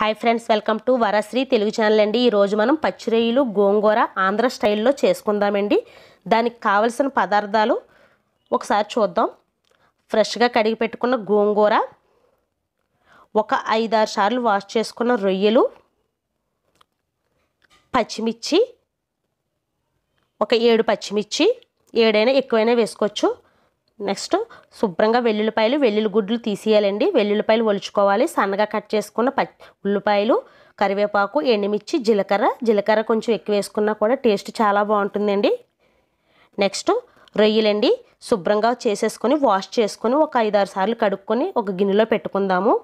hi friends welcome to Varasri Telugu channel అండి ఈరోజు మనం పచ్చిరొయ్యలు గోంగూర ఆంధ్ర స్టైల్లో చేసుకుందామండి దానికి కావలసిన పదార్థాలు ఒకసారి చూద్దాం ఫ్రెష్గా కడిగి పెట్టుకున్న గోంగూర ఒక ఐదారు సార్లు వాష్ చేసుకున్న రొయ్యలు పచ్చిమిర్చి ఒక ఏడు పచ్చిమిర్చి ఏడైనా ఎక్కువైనా వేసుకోవచ్చు నెక్స్ట్ శుభ్రంగా వెల్లుల్లిపాయలు వెల్లుల్లి గుడ్లు తీసేయాలండి వెల్లుల్లిపాయలు ఒలుచుకోవాలి సన్నగా కట్ చేసుకున్న పచ్చి ఉల్లిపాయలు కరివేపాకు ఎండుమిర్చి జీలకర్ర జీలకర్ర కొంచెం ఎక్కువ వేసుకున్నా కూడా టేస్ట్ చాలా బాగుంటుందండి నెక్స్ట్ రొయ్యలండి శుభ్రంగా చేసేసుకొని వాష్ చేసుకొని ఒక ఐదారు సార్లు కడుక్కొని ఒక గిన్నెలో పెట్టుకుందాము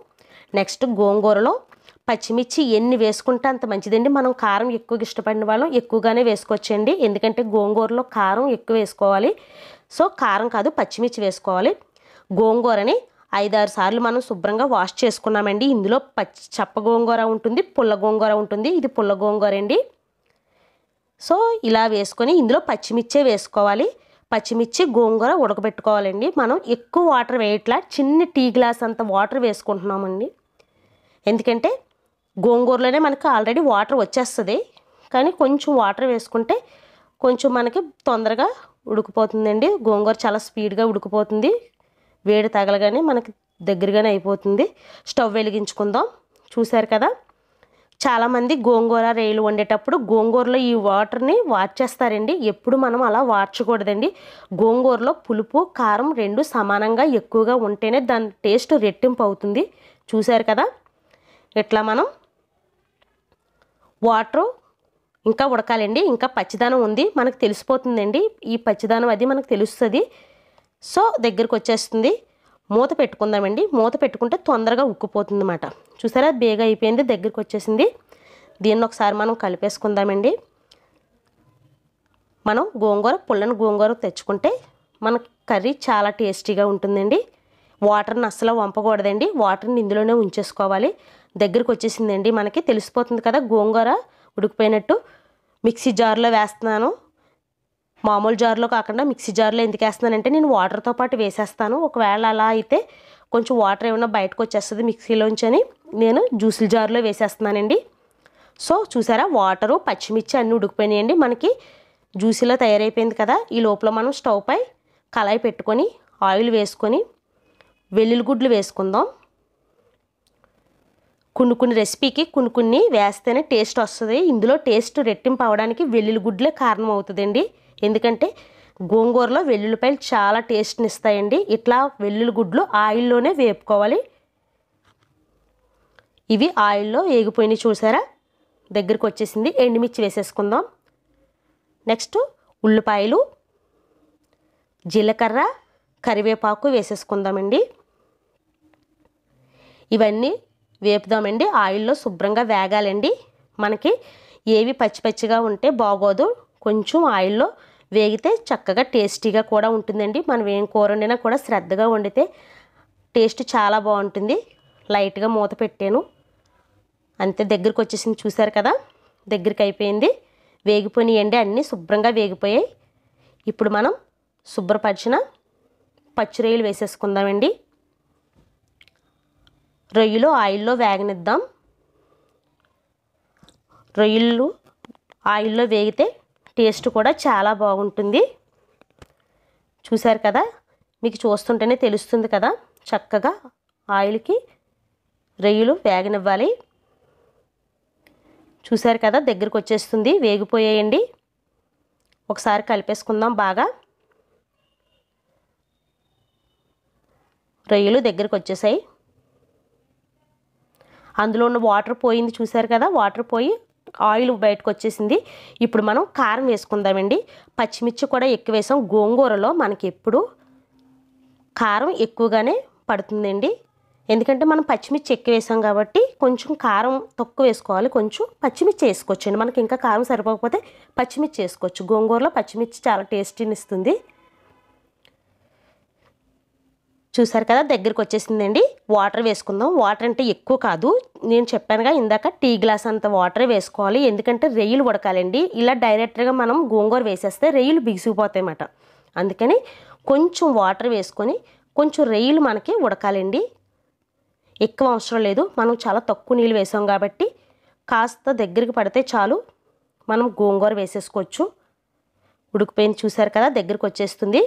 నెక్స్ట్ గోంగూరలో పచ్చిమిర్చి ఎన్ని వేసుకుంటే అంత మంచిదండి మనం కారం ఎక్కువగా ఇష్టపడిన వాళ్ళం ఎక్కువగానే వేసుకోవచ్చండి ఎందుకంటే గోంగూరలో కారం ఎక్కువ వేసుకోవాలి సో కారం కాదు పచ్చిమిర్చి వేసుకోవాలి గోంగూరని ఐదారు సార్లు మనం శుభ్రంగా వాష్ చేసుకున్నామండి ఇందులో పచ్చి చప్ప గోంగూర ఉంటుంది పుల్ల గోంగూర ఉంటుంది ఇది పుల్ల గోంగూర అండి సో ఇలా వేసుకొని ఇందులో పచ్చిమిర్చే వేసుకోవాలి పచ్చిమిర్చి గోంగూర ఉడకబెట్టుకోవాలండి మనం ఎక్కువ వాటర్ వేయట్లా చిన్న టీ గ్లాస్ అంత వాటర్ వేసుకుంటున్నామండి ఎందుకంటే గోంగూరలోనే మనకి ఆల్రెడీ వాటర్ వచ్చేస్తుంది కానీ కొంచెం వాటర్ వేసుకుంటే కొంచెం మనకి తొందరగా ఉడికిపోతుందండి గోంగూర చాలా స్పీడ్గా ఉడికిపోతుంది వేడి తగలగానే మనకి దగ్గరగానే అయిపోతుంది స్టవ్ వెలిగించుకుందాం చూశారు కదా చాలామంది గోంగూర రేలు వండేటప్పుడు గోంగూరలో ఈ వాటర్ని వార్చేస్తారండి ఎప్పుడు మనం అలా వార్చకూడదండి గోంగూరలో పులుపు కారం రెండు సమానంగా ఎక్కువగా ఉంటేనే దాని టేస్ట్ రెట్టింపు అవుతుంది చూశారు కదా ఇట్లా మనం వాటరు ఇంకా ఉడకాలండి ఇంకా పచ్చిదానం ఉంది మనకు తెలిసిపోతుందండి ఈ పచ్చిదానం అది మనకు తెలుస్తుంది సో దగ్గరకు వచ్చేస్తుంది మూత పెట్టుకుందామండి మూత పెట్టుకుంటే తొందరగా ఉక్కుపోతుంది అనమాట చూసారా బేగ అయిపోయింది దగ్గరకు వచ్చేసింది దీన్ని ఒకసారి మనం కలిపేసుకుందామండి మనం గోంగూర పుల్లని గోంగూర తెచ్చుకుంటే మన కర్రీ చాలా టేస్టీగా ఉంటుందండి వాటర్ని అస్సలు వంపకూడదండి వాటర్ని ఇందులోనే ఉంచేసుకోవాలి దగ్గరికి వచ్చేసిందండి మనకి తెలిసిపోతుంది కదా గోంగూర ఉడికిపోయినట్టు మిక్సీ జార్లో వేస్తున్నాను మామూలు జార్లో కాకుండా మిక్సీ జార్లో ఎందుకు వేస్తున్నానంటే నేను వాటర్తో పాటు వేసేస్తాను ఒకవేళ అలా అయితే కొంచెం వాటర్ ఏమైనా బయటకు వచ్చేస్తుంది మిక్సీలోంచి అని నేను జ్యూసుల జార్లో వేసేస్తున్నానండి సో చూసారా వాటరు పచ్చిమిర్చి అన్నీ ఉడికిపోయినాయండి మనకి జ్యూసీలో తయారైపోయింది కదా ఈ లోపల మనం స్టవ్ పై కళాయి పెట్టుకొని ఆయిల్ వేసుకొని వెల్లుల్లిగుడ్లు గుడ్లు వేసుకుందాం కొన్ని కొన్ని రెసిపీకి కొన్ని కొన్ని వేస్తేనే టేస్ట్ వస్తుంది ఇందులో టేస్ట్ రెట్టింపు అవడానికి వెల్లుల్లి గుడ్లే కారణం అవుతుందండి ఎందుకంటే గోంగూరలో వెల్లుల్లిపాయలు చాలా టేస్ట్ని ఇస్తాయండి ఇట్లా వెల్లుల్లి గుడ్లు ఆయిల్లోనే వేపుకోవాలి ఇవి ఆయిల్లో వేగిపోయి చూసారా దగ్గరికి వచ్చేసింది ఎండుమిర్చి వేసేసుకుందాం నెక్స్ట్ ఉల్లిపాయలు జీలకర్ర కరివేపాకు వేసేసుకుందామండి ఇవన్నీ వేపుదామండి ఆయిల్లో శుభ్రంగా వేగాలండి మనకి ఏవి పచ్చి పచ్చిగా ఉంటే బాగోదు కొంచెం ఆయిల్లో వేగితే చక్కగా టేస్టీగా కూడా ఉంటుందండి మనం ఏం కూర వండినా కూడా శ్రద్ధగా వండితే టేస్ట్ చాలా బాగుంటుంది లైట్గా మూత పెట్టాను అంతే దగ్గరికి వచ్చేసింది చూసారు కదా దగ్గరికి అయిపోయింది వేగిపోయినాయండి అన్నీ శుభ్రంగా వేగిపోయాయి ఇప్పుడు మనం శుభ్రపరిచిన పచ్చిరొయ్యలు వేసేసుకుందామండి రొయ్యలు ఆయిల్లో వేగనిద్దాం రొయ్యలు ఆయిల్లో వేగితే టేస్ట్ కూడా చాలా బాగుంటుంది చూశారు కదా మీకు చూస్తుంటేనే తెలుస్తుంది కదా చక్కగా ఆయిల్కి రొయ్యలు వేగనివ్వాలి చూశారు కదా దగ్గరకు వచ్చేస్తుంది వేగిపోయేయండి ఒకసారి కలిపేసుకుందాం బాగా రొయ్యలు దగ్గరకు వచ్చేసాయి అందులో ఉన్న వాటర్ పోయింది చూసారు కదా వాటర్ పోయి ఆయిల్ బయటకు వచ్చేసింది ఇప్పుడు మనం కారం వేసుకుందామండి పచ్చిమిర్చి కూడా ఎక్కువ వేసాం గోంగూరలో మనకి ఎప్పుడు కారం ఎక్కువగానే పడుతుందండి ఎందుకంటే మనం పచ్చిమిర్చి ఎక్కువ వేసాం కాబట్టి కొంచెం కారం తక్కువ వేసుకోవాలి కొంచెం పచ్చిమిర్చి వేసుకోవచ్చండి మనకి ఇంకా కారం సరిపోకపోతే పచ్చిమిర్చి వేసుకోవచ్చు గోంగూరలో పచ్చిమిర్చి చాలా టేస్టీని ఇస్తుంది చూసారు కదా దగ్గరికి వచ్చేసిందండి వాటర్ వేసుకుందాం వాటర్ అంటే ఎక్కువ కాదు నేను చెప్పానుగా ఇందాక టీ గ్లాస్ అంత వాటర్ వేసుకోవాలి ఎందుకంటే రెయ్యలు ఉడకాలండి ఇలా డైరెక్ట్గా మనం గోంగూర వేసేస్తే రెయ్యలు బిగిసిపోతాయి అన్నమాట అందుకని కొంచెం వాటర్ వేసుకొని కొంచెం రెయ్యలు మనకి ఉడకాలండి ఎక్కువ అవసరం లేదు మనం చాలా తక్కువ నీళ్ళు వేసాం కాబట్టి కాస్త దగ్గరికి పడితే చాలు మనం గోంగూర వేసేసుకోవచ్చు ఉడికిపోయింది చూసారు కదా దగ్గరికి వచ్చేస్తుంది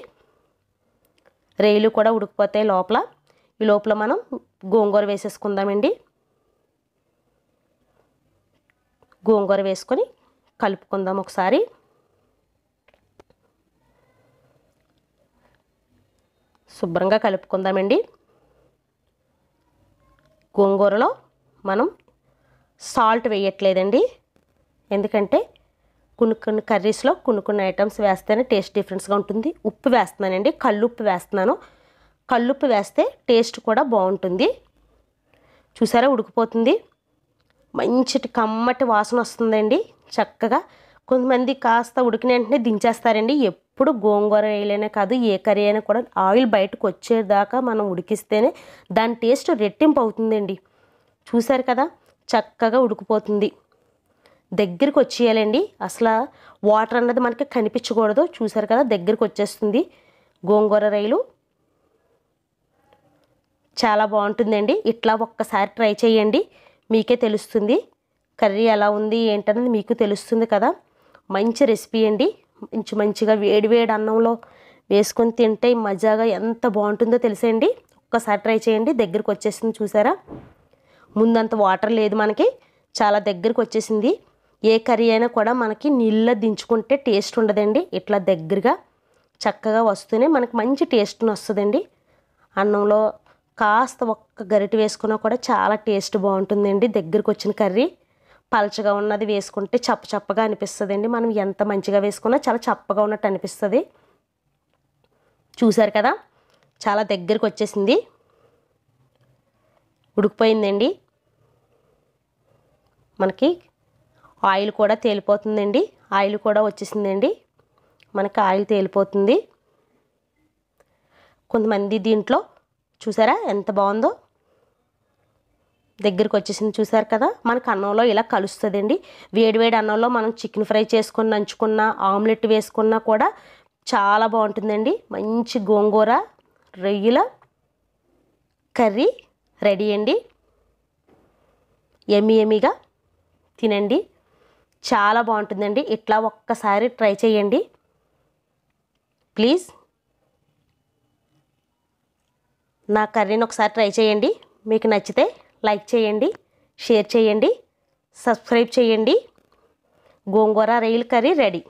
రేలు కూడా ఉడికిపోతాయి లోపల ఈ లోపల మనం గోంగూర వేసేసుకుందామండి గోంగూర వేసుకొని కలుపుకుందాం ఒకసారి శుభ్రంగా కలుపుకుందామండి గోంగూరలో మనం సాల్ట్ వేయట్లేదండి ఎందుకంటే కొన్ని కొన్ని కర్రీస్లో కొన్ని కొన్ని ఐటమ్స్ వేస్తేనే టేస్ట్ డిఫరెన్స్గా ఉంటుంది ఉప్పు వేస్తున్నానండి ఉప్పు వేస్తున్నాను ఉప్పు వేస్తే టేస్ట్ కూడా బాగుంటుంది చూసారా ఉడికిపోతుంది మంచి కమ్మటి వాసన వస్తుందండి చక్కగా కొంతమంది కాస్త ఉడికిన వెంటనే దించేస్తారండి ఎప్పుడు గోంగూర వేయలేనే కాదు ఏ కర్రీ అయినా కూడా ఆయిల్ బయటకు వచ్చేదాకా మనం ఉడికిస్తేనే దాని టేస్ట్ రెట్టింపు అవుతుందండి చూసారు కదా చక్కగా ఉడికిపోతుంది దగ్గరికి వచ్చేయాలండి అసలు వాటర్ అన్నది మనకి కనిపించకూడదు చూసారు కదా దగ్గరికి వచ్చేస్తుంది గోంగూర రైలు చాలా బాగుంటుందండి ఇట్లా ఒక్కసారి ట్రై చేయండి మీకే తెలుస్తుంది కర్రీ ఎలా ఉంది ఏంటన్నది మీకు తెలుస్తుంది కదా మంచి రెసిపీ అండి మంచి మంచిగా వేడివేడి అన్నంలో వేసుకొని తింటే మజాగా ఎంత బాగుంటుందో తెలిసేయండి ఒక్కసారి ట్రై చేయండి దగ్గరికి వచ్చేసింది చూసారా ముందంత వాటర్ లేదు మనకి చాలా దగ్గరికి వచ్చేసింది ఏ కర్రీ అయినా కూడా మనకి నీళ్ళ దించుకుంటే టేస్ట్ ఉండదండి ఇట్లా దగ్గరగా చక్కగా వస్తూనే మనకి మంచి టేస్ట్ని వస్తుందండి అన్నంలో కాస్త ఒక్క గరిటె వేసుకున్నా కూడా చాలా టేస్ట్ బాగుంటుందండి దగ్గరకు వచ్చిన కర్రీ పలచగా ఉన్నది వేసుకుంటే చప్ప చప్పగా అనిపిస్తుందండి మనం ఎంత మంచిగా వేసుకున్నా చాలా చప్పగా ఉన్నట్టు అనిపిస్తుంది చూసారు కదా చాలా దగ్గరకు వచ్చేసింది ఉడికిపోయిందండి మనకి ఆయిల్ కూడా తేలిపోతుందండి ఆయిల్ కూడా వచ్చేసిందండి మనకు ఆయిల్ తేలిపోతుంది కొంతమంది దీంట్లో చూసారా ఎంత బాగుందో దగ్గరికి వచ్చేసింది చూసారు కదా మనకు అన్నంలో ఇలా కలుస్తుందండి వేడివేడి అన్నంలో మనం చికెన్ ఫ్రై చేసుకుని నంచుకున్న ఆమ్లెట్ వేసుకున్నా కూడా చాలా బాగుంటుందండి మంచి గోంగూర రొయ్యల కర్రీ రెడీ అండి ఎమ్మి ఎమ్మిగా తినండి చాలా బాగుంటుందండి ఇట్లా ఒక్కసారి ట్రై చేయండి ప్లీజ్ నా కర్రీని ఒకసారి ట్రై చేయండి మీకు నచ్చితే లైక్ చేయండి షేర్ చేయండి సబ్స్క్రైబ్ చేయండి గోంగూర రైలు కర్రీ రెడీ